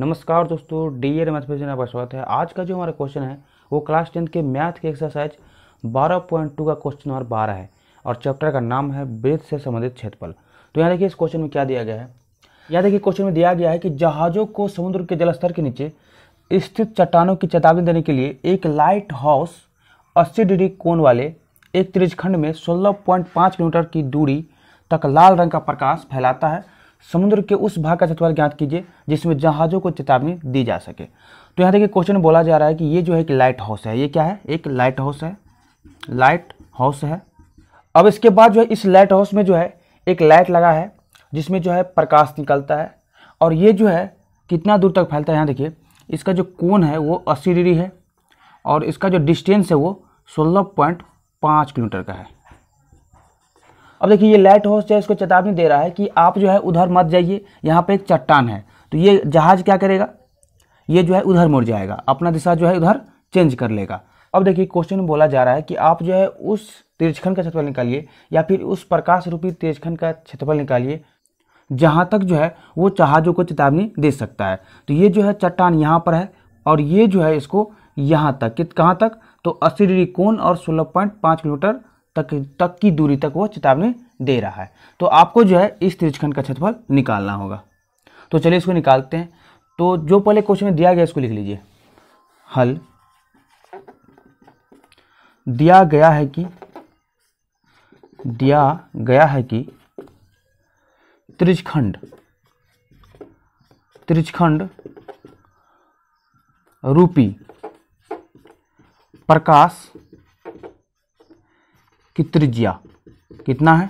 नमस्कार दोस्तों डी एर मैथ में आपका स्वागत है आज का जो हमारा क्वेश्चन है वो क्लास टेंथ के मैथ के एक्सरसाइज 12.2 का क्वेश्चन नंबर 12 है और चैप्टर का नाम है वृद्ध से संबंधित क्षेत्रफल तो यहाँ देखिए इस क्वेश्चन में क्या दिया गया है यहाँ देखिए क्वेश्चन में दिया गया है कि जहाज़ों को समुद्र के जलस्तर के नीचे स्थित चट्टानों की चेतावनी देने के लिए एक लाइट हाउस अस्सी डिग्री कोण वाले एक त्रिजखंड में सोलह किलोमीटर की दूरी तक लाल रंग का प्रकाश फैलाता है समुद्र के उस भाग का क्षेत्रफल ज्ञात कीजिए जिसमें जहाज़ों को चेतावनी दी जा सके तो यहाँ देखिए क्वेश्चन बोला जा रहा है कि ये जो है एक लाइट हाउस है ये क्या है एक लाइट हाउस है लाइट हाउस है अब इसके बाद जो है इस लाइट हाउस में जो है एक लाइट लगा है जिसमें जो है प्रकाश निकलता है और ये जो है कितना दूर तक फैलता है यहाँ देखिए इसका जो कोण है वो अस्सी डिग्री है और इसका जो डिस्टेंस है वो सोलह पॉइंट पाँच किलोमीटर का है अब देखिए ये लाइट हाउस जो है इसको चेतावनी दे रहा है कि आप जो है उधर मत जाइए यहाँ पर एक चट्टान है तो ये जहाज़ क्या करेगा ये जो है उधर मुड़ जाएगा अपना दिशा जो है उधर चेंज कर लेगा अब देखिए क्वेश्चन बोला जा रहा है कि आप जो है उस तिरछखंड का क्षेत्रफल निकालिए या फिर उस प्रकाश रूपी तिरछखंड का क्षेत्रफल निकालिए जहाँ तक जो है वो जहाज़ों को चेतावनी दे सकता है तो ये जो है चट्टान यहाँ पर है और ये जो है इसको यहाँ तक कि कहाँ तक तो अस्सी डिग्री कोण और सोलह पॉइंट पाँच किलोमीटर तक तक की दूरी तक वह चेतावनी दे रहा है तो आपको जो है इस त्रिजखंड का क्षेत्रफल निकालना होगा तो चलिए इसको निकालते हैं तो जो पहले क्वेश्चन में दिया गया इसको लिख लीजिए हल दिया गया है कि दिया गया है कि त्रिजखंड त्रिजखंड रूपी प्रकाश की त्रिज्या कितना है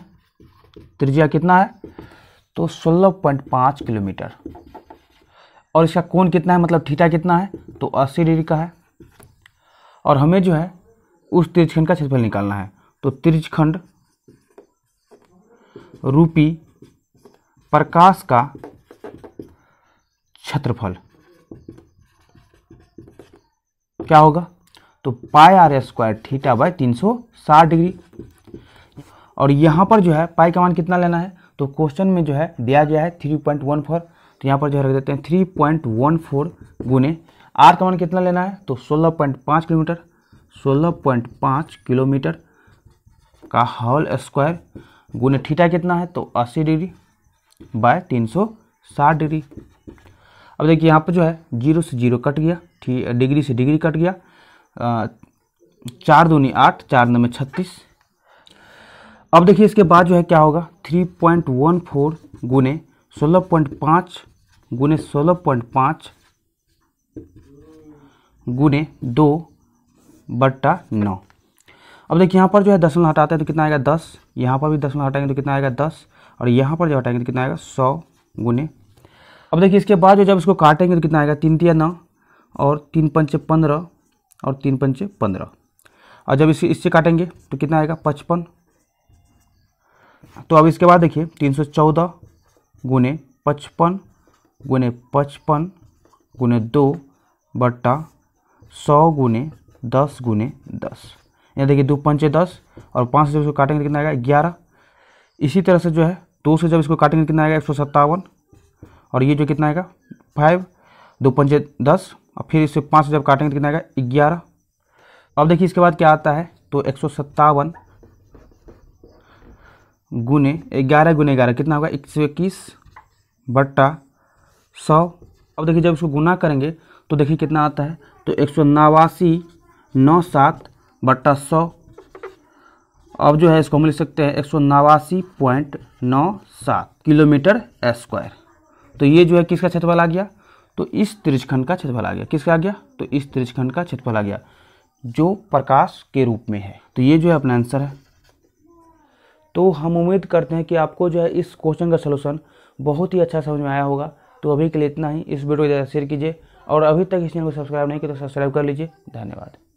त्रिज्या कितना है तो 16.5 किलोमीटर और इसका कोण कितना है मतलब थीटा कितना है तो 80 डिग्री का है और हमें जो है उस त्रिजखंड का क्षेत्रफल निकालना है तो त्रिजखंड रूपी प्रकाश का क्षेत्रफल क्या होगा तो pi r square theta by तीन डिग्री और यहाँ पर जो है पाई का मान कितना लेना है तो क्वेश्चन में जो है दिया गया है थ्री पॉइंट वन फोर तो यहाँ पर जो है रख देते हैं थ्री पॉइंट वन फोर गुने आर का मान कितना लेना है तो सोलह पॉइंट पाँच किलोमीटर सोलह पॉइंट पाँच किलोमीटर का हॉल स्क्वायर गुने थीटा कितना है तो अस्सी डिग्री बाय तीन सौ साठ डिग्री अब देखिए यहाँ पर जो है जीरो से जीरो कट गया डिग्री से डिग्री कट गया चार दूनी आठ चार नंबर छत्तीस अब देखिए इसके बाद जो है क्या होगा थ्री पॉइंट वन फोर गुने सोलह पॉइंट पाँच गुने सोलह पॉइंट पाँच गुने दो बट्टा नौ अब देखिए यहाँ पर जो है दसमलव हटाते हैं तो कितना आएगा दस यहाँ पर भी दसमलव हटाएंगे तो कितना आएगा दस और यहाँ पर जो हटाएंगे तो कितना आएगा सौ गुने अब देखिए इसके बाद जो जब इसको काटेंगे तो कितना आएगा तीन तिया नौ और तीन पंच पंद्रह और तीन पंचे पंद्रह और जब इसे इससे काटेंगे तो कितना आएगा पचपन तो अब इसके बाद देखिए तीन सौ चौदह गुने पचपन गुने पचपन गुने दो बट्टा सौ गुने दस गुने दस यहाँ देखिए दो पंचे दस और पाँच से जब इसको काटेंगे तो कितना आएगा ग्यारह इसी तरह से जो है दो से जब इसको काटेंगे कितना आएगा एक सौ सत्तावन और ये जो कितना आएगा फाइव दो पंचे दस और फिर इसे पाँच जब काटेंगे तो कितना आएगा ग्यारह अब देखिए इसके बाद क्या आता है तो एक सौ सत्तावन गुने ग्यारह गुने ग्यारह कितना होगा एक सौ इक्कीस बट्टा सौ अब देखिए जब इसको गुना करेंगे तो देखिए कितना आता है तो एक सौ नवासी नौ सात बट्टा सौ अब जो है इसको हम लिख सकते हैं एक सौ नवासी पॉइंट नौ सात किलोमीटर स्क्वायर तो ये जो है किसका क्षेत्रफल आ गया तो इस त्रिजखंड का क्षेत्रफल आ गया किसका आ गया तो इस त्रिजखंड का क्षेत्रफल आ गया जो प्रकाश के रूप में है तो ये जो है अपना आंसर है तो हम उम्मीद करते हैं कि आपको जो है इस क्वेश्चन का सलूशन बहुत ही अच्छा समझ में आया होगा तो अभी के लिए इतना ही इस वीडियो को ज़्यादा शेयर कीजिए और अभी तक इस चैनल को सब्सक्राइब नहीं किया तो सब्सक्राइब कर लीजिए धन्यवाद